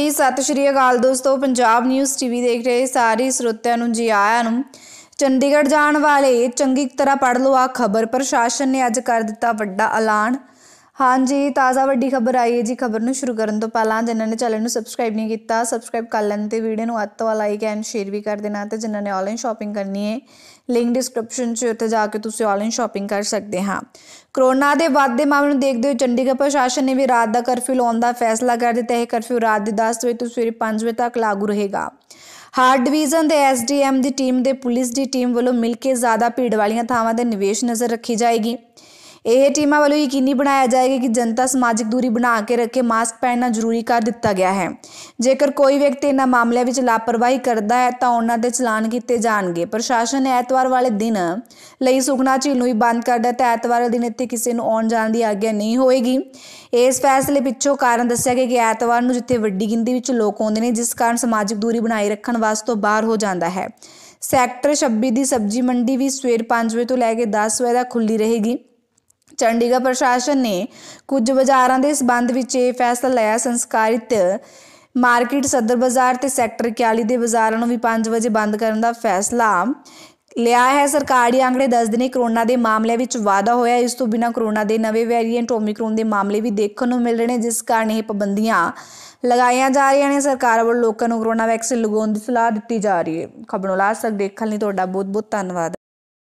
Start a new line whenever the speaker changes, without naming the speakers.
ਜੀ ਸਤਿ ਸ਼੍ਰੀ ਅਕਾਲ ਦੋਸਤੋ ਪੰਜਾਬ ਨਿਊਜ਼ ਟੀਵੀ ਦੇਖ ਰਹੇ ਸਾਰੇ ਸਰੋਤਿਆਂ ਨੂੰ ਜੀ ਆਇਆਂ ਨੂੰ ਚੰਡੀਗੜ੍ਹ ਜਾਣ ਵਾਲੇ ਚੰਗੀ ਤਰ੍ਹਾਂ ਪੜ ਲਓ ਆ ਖਬਰ ਪ੍ਰਸ਼ਾਸਨ ਨੇ ਅੱਜ ਕਰ ਦਿੱਤਾ ਵੱਡਾ ਐਲਾਨ ਹਾਂਜੀ ਤਾਜ਼ਾ ਵੱਡੀ ਖਬਰ ਆਈ ਹੈ ਜੀ ਖਬਰ ਨੂੰ ਸ਼ੁਰੂ ਕਰਨ ਤੋਂ ਪਹਿਲਾਂ ਜਿਨ੍ਹਾਂ ਨੇ ਚੈਨਲ ਨੂੰ ਸਬਸਕ੍ਰਾਈਬ ਨਹੀਂ ਕੀਤਾ ਸਬਸਕ੍ਰਾਈਬ ਕਰ ਲੈਣ ਤੇ ਵੀਡੀਓ ਨੂੰ ਅੱਤ ਵਾਲਾ ਲਾਈਕ ਐਂਡ ਸ਼ੇਅਰ ਵੀ ਕਰ ਦੇਣਾ ਤੇ ਜਿਨ੍ਹਾਂ ਨੇ ਆਨਲਾਈਨ ਸ਼ਾਪਿੰਗ ਕਰਨੀ ਹੈ ਲਿੰਕ ਡਿਸਕ੍ਰਿਪਸ਼ਨ 'ਚ ਉੱਤੇ ਜਾ ਕੇ ਤੁਸੀਂ ਆਨਲਾਈਨ ਸ਼ਾਪਿੰਗ ਕਰ ਸਕਦੇ ਹਾਂ ਕਰੋਨਾ ਦੇ ਵਾਧੇ ਮਾਮਲੇ ਨੂੰ ਦੇਖਦੇ ਹੋਏ ਚੰਡੀਗੜ੍ਹ ਪ੍ਰਸ਼ਾਸਨ ਨੇ ਵੀ ਰਾਤ ਦਾ ਕਰਫਿਊ ਲਾਉਣ ਦਾ ਫੈਸਲਾ ਕਰ ਦਿੱਤਾ ਹੈ ਕਰਫਿਊ ਰਾਤ ਦੇ 10 ਵਜੇ ਤੋਂ ਸਵੇਰੇ 5 ਵਜੇ ਤੱਕ ਲਾਗੂ ਰਹੇਗਾ ਹਾਰ ਡਿਵੀਜ਼ਨ ਦੇ ਐਸਡੀਐਮ ਦੀ ਟੀਮ ਦੇ ਪੁਲਿਸ ਦੀ ਟੀਮ ਵੱਲੋਂ ਮਿਲ ਕੇ ਜ਼ਿਆਦਾ ਭੀੜ ਵਾਲੀਆਂ ਥਾਵਾਂ ਤੇ ਨਿਵੇਸ਼ ਨਜ਼ਰ ਰੱਖੀ ਜਾਏਗੀ ਇਹ ਟੀਮਾਂ ਵੱਲੋਂ ਯਕੀਨੀ ਬਣਾਇਆ ਜਾਏਗਾ ਕਿ ਜਨਤਾ ਸਮਾਜਿਕ ਦੂਰੀ ਬਣਾ ਕੇ ਰੱਖੇ ਮਾਸਕ ਪਹਿਨਣਾ ਜ਼ਰੂਰੀ ਕਰ ਦਿੱਤਾ ਗਿਆ ਹੈ ਜੇਕਰ ਕੋਈ ਵਿਅਕਤੀ ਇਹਨਾਂ ਮਾਮਲਿਆਂ ਵਿੱਚ ਲਾਪਰਵਾਹੀ ਕਰਦਾ ਹੈ ਤਾਂ ਉਹਨਾਂ ਦੇ ਚਲਾਨ ਕੀਤੇ ਜਾਣਗੇ ਪ੍ਰਸ਼ਾਸਨ ਐਤਵਾਰ ਵਾਲੇ ਦਿਨ ਲਈ ਸੁਖਨਾ ਝੀਲ ਨੂੰ ਹੀ ਬੰਦ ਕਰਦਾ ਹੈ ਐਤਵਾਰ ਦੇ ਦਿਨ ਇੱਥੇ ਕਿਸੇ ਨੂੰ ਆਉਣ ਜਾਣ ਦੀ ਆਗਿਆ ਨਹੀਂ ਹੋਏਗੀ ਇਸ ਫੈਸਲੇ ਪਿੱਛੋਂ ਕਾਰਨ ਦੱਸਿਆ ਗਿਆ ਕਿ ਐਤਵਾਰ ਨੂੰ ਜਿੱਥੇ ਵੱਡੀ ਗਿਣਤੀ ਵਿੱਚ ਲੋਕ ਆਉਂਦੇ ਨੇ ਜਿਸ ਕਾਰਨ ਸਮਾਜਿਕ ਦੂਰੀ ਬਣਾਈ ਰੱਖਣ ਵਾਸਤੇ ਬਾਹਰ ਹੋ ਜਾਂਦਾ ਹੈ ਸੈਕਟਰ 26 ਦੀ ਸਬਜ਼ੀ ਮੰਡੀ ਵੀ ਸਵੇਰ 5 ਵਜੇ ਤੋਂ ਲੈ ਕੇ 10 ਵਜੇ ਤੱਕ ਖੁੱਲੀ ਰਹੇਗੀ ਚੰਡੀਗੜ੍ਹ ਪ੍ਰਸ਼ਾਸਨ ਨੇ ਕੁਝ ਬਾਜ਼ਾਰਾਂ ਦੇ ਸਬੰਧ ਵਿੱਚ ਇਹ ਫੈਸਲਾ ਲਿਆ ਸੰਸਕਾਰਿਤ ਮਾਰਕੀਟ ਸਦਰ ਬਾਜ਼ਾਰ ਤੇ ਸੈਕਟਰ 41 ਦੇ ਬਾਜ਼ਾਰਾਂ ਨੂੰ ਵੀ 5 ਵਜੇ ਬੰਦ ਕਰਨ ਦਾ ਫੈਸਲਾ ਲਿਆ ਹੈ ਸਰਕਾਰੀ ਅੰਗੜੇ ਦੱਸਦੇ ਨੇ ਕਰੋਨਾ ਦੇ ਮਾਮਲੇ ਵਿੱਚ ਵਾਧਾ ਹੋਇਆ ਇਸ ਤੋਂ ਬਿਨਾ ਕਰੋਨਾ ਦੇ ਨਵੇਂ ਵੇਰੀਐਂਟ ਓਮਿਕਰੋਨ ਦੇ ਮਾਮਲੇ ਵੀ ਦੇਖਣ ਨੂੰ ਮਿਲ ਰਹੇ ਨੇ ਜਿਸ ਕਾਰਨ ਇਹ ਪਾਬੰਦੀਆਂ ਲਗਾਈਆਂ ਜਾ ਰਹੀਆਂ ਨੇ ਸਰਕਾਰ ਵੱਲੋਂ ਲੋਕਾਂ ਨੂੰ ਕਰੋਨਾ ਵੈਕਸੀਨ ਲਗਾਉਣ ਦੀ ਸਲਾਹ ਦਿੱਤੀ ਜਾ ਰਹੀ ਹੈ ਖਬਰ ਨੂੰ ਲਾਸਟ ਤੱਕ ਦੇਖਣ ਲਈ ਤੁਹਾਡਾ ਬਹੁਤ ਬਹੁਤ ਧੰਨਵਾਦ